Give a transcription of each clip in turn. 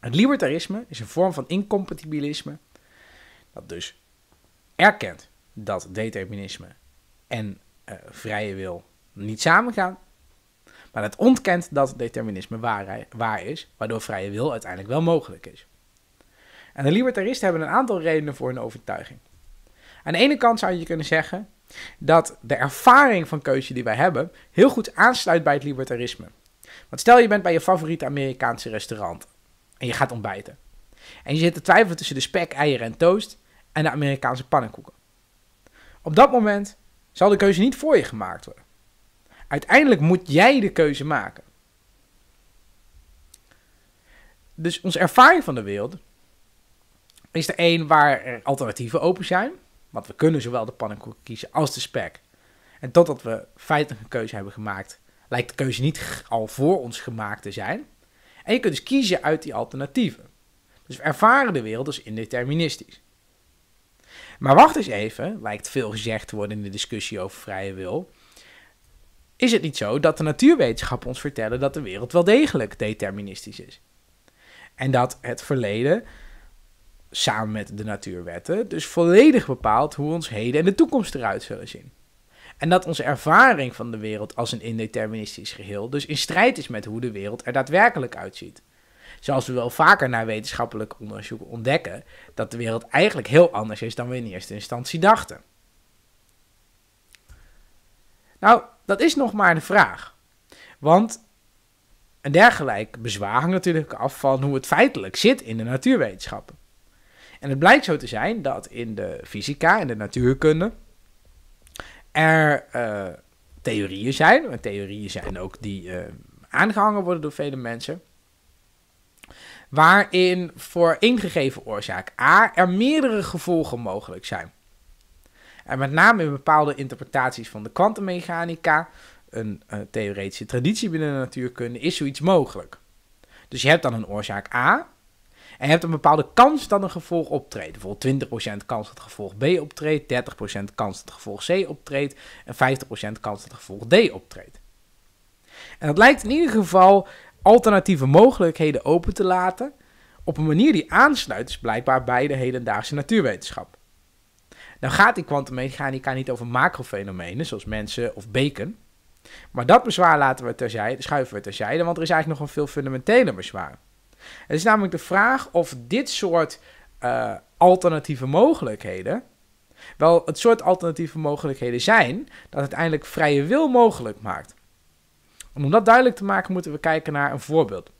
Het libertarisme is een vorm van incompatibilisme dat dus erkent dat determinisme en eh, vrije wil niet samengaan, maar dat ontkent dat determinisme waar, waar is, waardoor vrije wil uiteindelijk wel mogelijk is. En de libertaristen hebben een aantal redenen voor hun overtuiging. Aan de ene kant zou je kunnen zeggen dat de ervaring van keuze die wij hebben heel goed aansluit bij het libertarisme. Want stel je bent bij je favoriete Amerikaanse restaurant en je gaat ontbijten. En je zit te twijfelen tussen de spek, eieren en toast en de Amerikaanse pannenkoeken. Op dat moment zal de keuze niet voor je gemaakt worden. Uiteindelijk moet jij de keuze maken. Dus onze ervaring van de wereld is er één waar er alternatieven open zijn. Want we kunnen zowel de pannenkoeken kiezen als de spek. En totdat we feitelijk een keuze hebben gemaakt, lijkt de keuze niet al voor ons gemaakt te zijn. En je kunt dus kiezen uit die alternatieven. Dus we ervaren de wereld als indeterministisch. Maar wacht eens even, lijkt veel gezegd te worden in de discussie over vrije wil. Is het niet zo dat de natuurwetenschappen ons vertellen dat de wereld wel degelijk deterministisch is? En dat het verleden, samen met de natuurwetten, dus volledig bepaalt hoe ons heden en de toekomst eruit zullen zien. En dat onze ervaring van de wereld als een indeterministisch geheel dus in strijd is met hoe de wereld er daadwerkelijk uitziet. Zoals we wel vaker na wetenschappelijk onderzoek ontdekken dat de wereld eigenlijk heel anders is dan we in eerste instantie dachten. Nou, dat is nog maar de vraag. Want een dergelijk bezwaar hangt natuurlijk af van hoe het feitelijk zit in de natuurwetenschappen. En het blijkt zo te zijn dat in de fysica en de natuurkunde er eh, theorieën zijn, En theorieën zijn ook die eh, aangehangen worden door vele mensen, waarin voor ingegeven oorzaak A er meerdere gevolgen mogelijk zijn. En met name in bepaalde interpretaties van de kwantummechanica, een eh, theoretische traditie binnen de natuurkunde, is zoiets mogelijk. Dus je hebt dan een oorzaak A, en je hebt een bepaalde kans dat een gevolg optreedt. Bijvoorbeeld 20% kans dat gevolg B optreedt, 30% kans dat gevolg C optreedt en 50% kans dat gevolg D optreedt. En dat lijkt in ieder geval alternatieve mogelijkheden open te laten op een manier die aansluit is dus blijkbaar bij de hedendaagse natuurwetenschap. Nou gaat die kwantummechanica niet over macrofenomenen zoals mensen of beken. Maar dat bezwaar laten we terzijde, schuiven we terzijde, want er is eigenlijk nog een veel fundamenteler bezwaar. Het is namelijk de vraag of dit soort eh, alternatieve mogelijkheden wel het soort alternatieve mogelijkheden zijn dat uiteindelijk vrije wil mogelijk maakt. En om dat duidelijk te maken moeten we kijken naar een voorbeeld.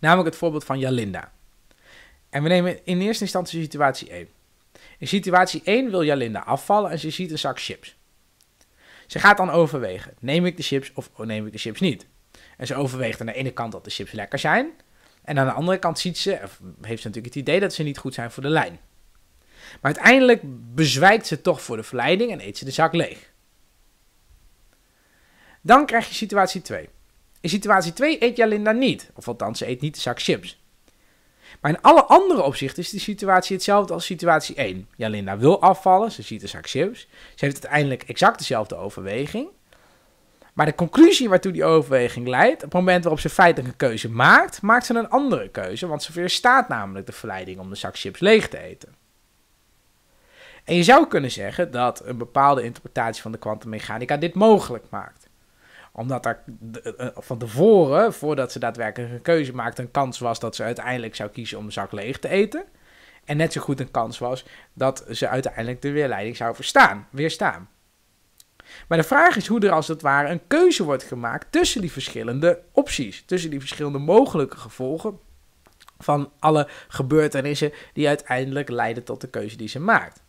Namelijk het voorbeeld van Jalinda. En we nemen in eerste instantie situatie 1. In situatie 1 wil Jalinda afvallen en ze ziet een zak chips. Ze gaat dan overwegen: neem ik de chips of neem ik de chips niet? En ze overweegt aan de ene kant dat de chips lekker zijn. En aan de andere kant ziet ze, of heeft ze natuurlijk het idee dat ze niet goed zijn voor de lijn. Maar uiteindelijk bezwijkt ze toch voor de verleiding en eet ze de zak leeg. Dan krijg je situatie 2. In situatie 2 eet Jalinda niet, of althans ze eet niet de zak chips. Maar in alle andere opzichten is de situatie hetzelfde als situatie 1. Jalinda wil afvallen, ze ziet de zak chips. Ze heeft uiteindelijk exact dezelfde overweging. Maar de conclusie waartoe die overweging leidt, op het moment waarop ze feitelijk een keuze maakt, maakt ze een andere keuze, want ze weerstaat namelijk de verleiding om de zak chips leeg te eten. En je zou kunnen zeggen dat een bepaalde interpretatie van de kwantummechanica dit mogelijk maakt. Omdat er eh, eh, van tevoren, voordat ze daadwerkelijk een keuze maakte, een kans was dat ze uiteindelijk zou kiezen om de zak leeg te eten. En net zo goed een kans was dat ze uiteindelijk de weerleiding zou verstaan, weerstaan. Maar de vraag is hoe er als het ware een keuze wordt gemaakt tussen die verschillende opties, tussen die verschillende mogelijke gevolgen van alle gebeurtenissen die uiteindelijk leiden tot de keuze die ze maakt.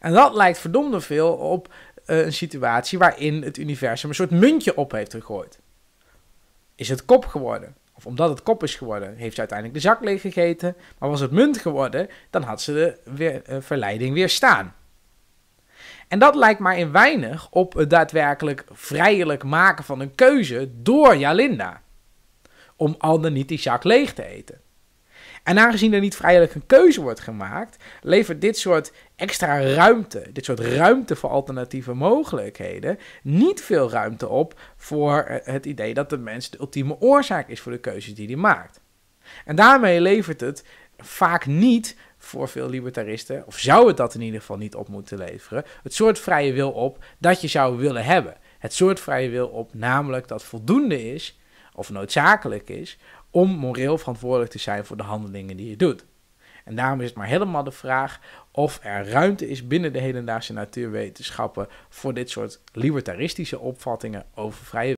En dat lijkt verdomde veel op eh, een situatie waarin het universum een soort muntje op heeft gegooid. Is het kop geworden? Of omdat het kop is geworden, heeft ze uiteindelijk de zak leeggegeten. Maar was het munt geworden, dan had ze de weer, uh, verleiding weerstaan. En dat lijkt maar in weinig op het daadwerkelijk vrijelijk maken van een keuze door Jalinda. Om al dan niet die zak leeg te eten. En aangezien er niet vrijelijk een keuze wordt gemaakt, levert dit soort extra ruimte, dit soort ruimte voor alternatieve mogelijkheden, niet veel ruimte op voor eh, het idee dat de mens de ultieme oorzaak is voor de keuzes die hij maakt. En daarmee levert het vaak niet voor veel libertaristen, of zou het dat in ieder geval niet op moeten leveren, het soort vrije wil op dat je zou willen hebben. Het soort vrije wil op, namelijk dat voldoende is of noodzakelijk is om moreel verantwoordelijk te zijn voor de handelingen die je doet. En daarom is het maar helemaal de vraag of er ruimte is binnen de hedendaagse natuurwetenschappen voor dit soort libertaristische opvattingen over vrije